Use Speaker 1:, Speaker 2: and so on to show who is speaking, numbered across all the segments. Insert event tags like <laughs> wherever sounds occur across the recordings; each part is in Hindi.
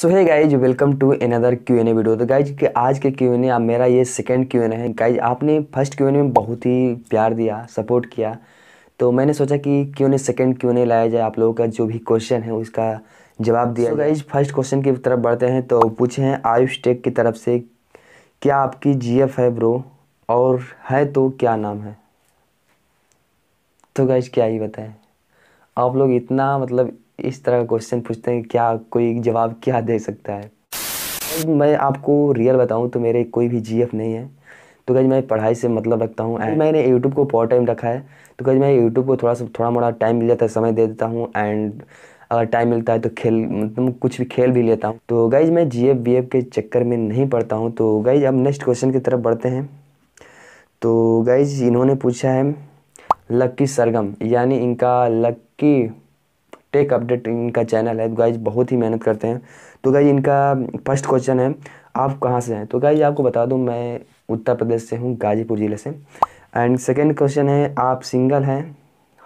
Speaker 1: so hi guys welcome to another Q N A video तो गाइज कि आज के क्यू एन ए मेरा ये सेकंड क्यू एन है गाइज आपने फर्स्ट क्यू एन में बहुत ही प्यार दिया सपोर्ट किया तो मैंने सोचा कि क्यों नहीं सेकंड क्यों नहीं लाया जाए आप लोगों का जो भी क्वेश्चन है उसका जवाब दिया so गाइज फर्स्ट क्वेश्चन की तरफ बढ़ते हैं तो पूछे हैं आयुष टेक की तरफ से क्या आपकी जी है ब्रो और है तो क्या नाम है तो गाइज क्या ही बताएं आप लोग इतना मतलब इस तरह का क्वेश्चन पूछते हैं क्या कोई जवाब क्या दे सकता है मैं आपको रियल बताऊं तो मेरे कोई भी जीएफ नहीं है तो कहीं मैं पढ़ाई से मतलब रखता हूँ एंड मैंने यूट्यूब को पॉर टाइम रखा है तो कहीं मैं यूट्यूब को थोड़ा सा थोड़ा मोड़ा टाइम मिल जाता है समय दे देता हूँ एंड अगर टाइम मिलता है तो खेल मतलब कुछ भी खेल भी लेता हूँ तो गाइज मैं जी एफ बी एफ के चक्कर में नहीं पढ़ता हूँ तो गाइज अब नेक्स्ट क्वेश्चन की तरफ बढ़ते हैं तो गाइज इन्होंने पूछा है लक्की सरगम यानी इनका लक्की टेक अपडेट इनका चैनल है गाइज तो बहुत ही मेहनत करते हैं तो गाइज इनका फर्स्ट क्वेश्चन है आप कहाँ से हैं तो गाइज आपको बता दूँ मैं उत्तर प्रदेश से हूँ गाजीपुर ज़िले से एंड सेकेंड क्वेश्चन है आप सिंगल हैं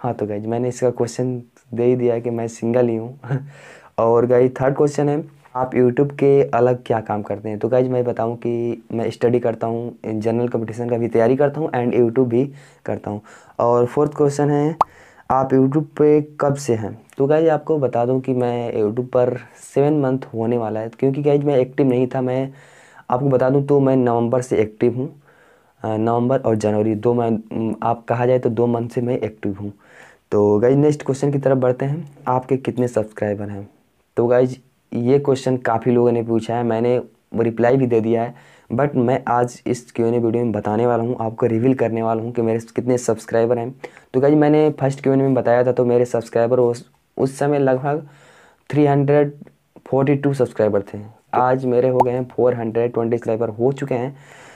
Speaker 1: हाँ तो गाइज मैंने इसका क्वेश्चन दे ही दिया कि मैं सिंगल ही हूँ <laughs> और गाइज थर्ड क्वेश्चन है आप यूट्यूब के अलग क्या काम करते हैं तो गाइज मैं बताऊं कि मैं स्टडी करता हूं जनरल कंपटीशन का भी तैयारी करता हूं एंड यूट्यूब भी करता हूं और फोर्थ क्वेश्चन है आप यूट्यूब पे कब से हैं तो गाइज आपको बता दूं कि मैं यूट्यूब पर सेवन मंथ होने वाला है क्योंकि गाइज मैं एक्टिव नहीं था मैं आपको बता दूं तो मैं नवंबर से एक्टिव हूँ नवंबर और जनवरी दो मैं आप कहा जाए तो दो मंथ से मैं एक्टिव हूँ तो गाइज नेक्स्ट क्वेश्चन की तरफ बढ़ते हैं आपके कितने सब्सक्राइबर हैं तो गाइज ये क्वेश्चन काफ़ी लोगों ने पूछा है मैंने रिप्लाई भी दे दिया है बट मैं आज इस क्यों वीडियो में बताने वाला हूँ आपको रिवील करने वाला हूँ कि मेरे कितने सब्सक्राइबर हैं तो क्या मैंने फर्स्ट क्यों में बताया था तो मेरे सब्सक्राइबर उस उस समय लगभग three hundred forty two subscriber थे आज मेरे हो गए हैं फोर हंड्रेड ट्वेंटी सब्सक्राइबर हो चुके हैं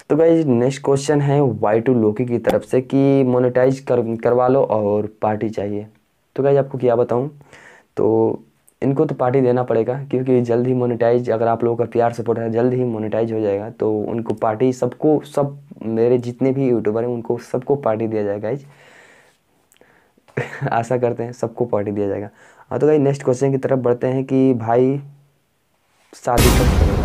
Speaker 1: तो भाई नेक्स्ट क्वेश्चन है वाई टू लोकी की तरफ से कि मोनेटाइज कर करवा लो और पार्टी चाहिए तो गाइज आपको क्या बताऊँ तो इनको तो पार्टी देना पड़ेगा क्योंकि जल्द ही मोनेटाइज अगर आप लोगों का प्यार सपोर्ट है जल्द ही मोनेटाइज हो जाएगा तो उनको पार्टी सबको सब मेरे जितने भी यूट्यूबर हैं उनको सबको पार्टी दिया जाएगा इस <laughs> आशा करते हैं सबको पार्टी दिया जाएगा हाँ तो भाई नेक्स्ट क्वेश्चन की तरफ बढ़ते हैं कि भाई शादी कब करोगे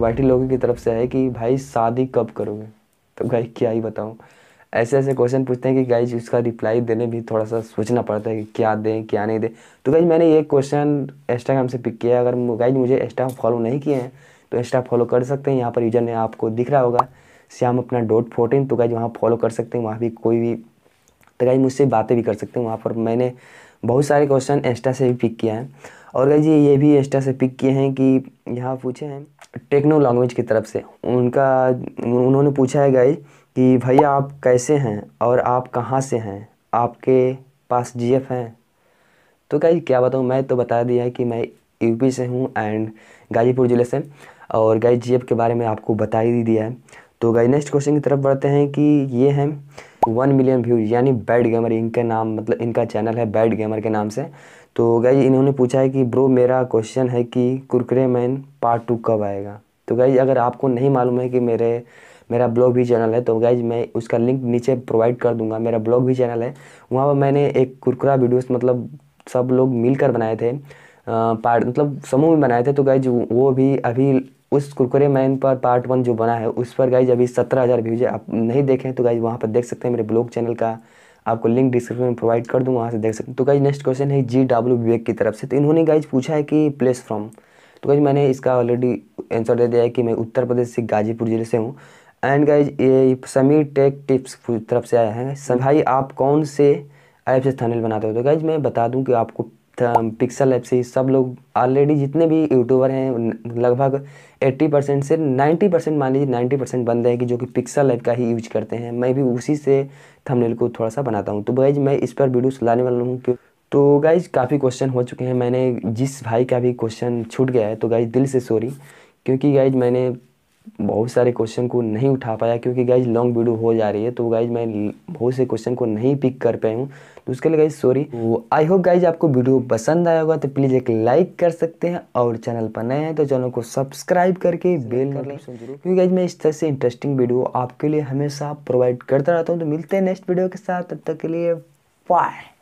Speaker 1: वाइटी लोगों की तरफ से है कि भाई शादी कब करोगे तो भाई क्या ही बताऊँ ऐसे ऐसे क्वेश्चन पूछते हैं कि गाइज उसका रिप्लाई देने भी थोड़ा सा सोचना पड़ता है कि क्या दें क्या नहीं दें तो गाइज मैंने ये क्वेश्चन इंस्टाग्राम से पिक किया अगर गाइज मुझे इंस्टा फॉलो नहीं किए हैं तो इंस्टा फॉलो कर सकते हैं यहाँ पर यूजर ने आपको दिख रहा होगा श्याम अपना डॉट फोर्टीन तो गाइज वहाँ फॉलो कर सकते हैं वहाँ भी कोई भी तो गाइज मुझसे बातें भी कर सकते हैं वहाँ पर मैंने बहुत सारे क्वेश्चन इंस्टा से भी पिक किया है और गाइज ये ये भी इंस्टा से पिक किए हैं कि यहाँ पूछे हैं टेक्नो लैंग्वेज की तरफ से उनका उन्होंने पूछा है गाइज कि भैया आप कैसे हैं और आप कहाँ से हैं आपके पास जी एफ हैं तो गाइज क्या बताऊँ मैं तो बता दिया है कि मैं यूपी से हूँ एंड गाजीपुर ज़िले से और गाइज एफ के बारे में आपको बता ही दिया है तो गाइस नेक्स्ट क्वेश्चन की तरफ बढ़ते हैं कि ये है वन मिलियन व्यूज यानी बैड गेमर इनके नाम मतलब इनका चैनल है बैड गेमर के नाम से तो गाइस इन्होंने पूछा है कि ब्रो मेरा क्वेश्चन है कि कुरकरे मैन पार्ट टू कब आएगा तो गाई अगर आपको नहीं मालूम है कि मेरे मेरा ब्लॉग भी चैनल है तो गाइज मैं उसका लिंक नीचे प्रोवाइड कर दूंगा मेरा ब्लॉग भी चैनल है वहाँ पर मैंने एक कुरकुरा वीडियोस मतलब सब लोग मिलकर बनाए थे पार्ट मतलब समूह में बनाए थे तो गाइज वो भी अभी उस कुरकुरे मैन पर पार्ट वन जो बना है उस पर गाइज अभी सत्रह हज़ार व्यूज है आप नहीं देखें तो गाइज वहाँ पर देख सकते हैं मेरे ब्लॉग चैनल का आपको लिंक डिस्क्रिप्शन में प्रोवाइड कर दूँ वहाँ से देख सकते हैं तो गाइज नेक्स्ट क्वेश्चन है जी डब्ल्यू विवेक की तरफ से तो इन्होंने गाइज पूछा है कि प्लेस फ्रॉम तो गाइज मैंने इसका ऑलरेडी आंसर दे दिया है कि मैं उत्तर प्रदेश से गाजीपुर ज़िले से हूँ एंड गाइज ये समीर टेक टिप्स तरफ से आया है भाई आप कौन से ऐप से थनल बनाते हो तो गाइज मैं बता दूँ कि आपको पिक्सल ऐप से सब लोग ऑलरेडी जितने भी यूट्यूबर हैं लगभग 80 परसेंट से 90 परसेंट मान लीजिए 90 परसेंट बंद है कि जो कि पिक्सल ऐप का ही यूज करते हैं मैं भी उसी से थंबनेल को थोड़ा सा बनाता हूँ तो गाइज मैं इस पर वीडियोस लाने वाला हूँ क्यों तो गाइज काफ़ी क्वेश्चन हो चुके हैं मैंने जिस भाई का भी क्वेश्चन छूट गया है तो गाइज दिल से सॉरी क्योंकि गाइज मैंने बहुत सारे क्वेश्चन को नहीं उठा पाया क्योंकि गाइज लॉन्ग वीडियो हो जा रही है तो गाइज मैं बहुत से क्वेश्चन को नहीं पिक कर पाई हूँ तो उसके लिए गाइज सॉरी वो आई होप गाइज आपको वीडियो पसंद आया होगा तो प्लीज़ एक लाइक कर सकते हैं और चैनल पर नए हैं तो चैनल को सब्सक्राइब करके बेल कर लें क्योंकि गाइज मैं इस तरह से इंटरेस्टिंग वीडियो आपके लिए हमेशा प्रोवाइड करता रहता हूँ तो मिलते हैं नेक्स्ट वीडियो के साथ तब तक के लिए बाय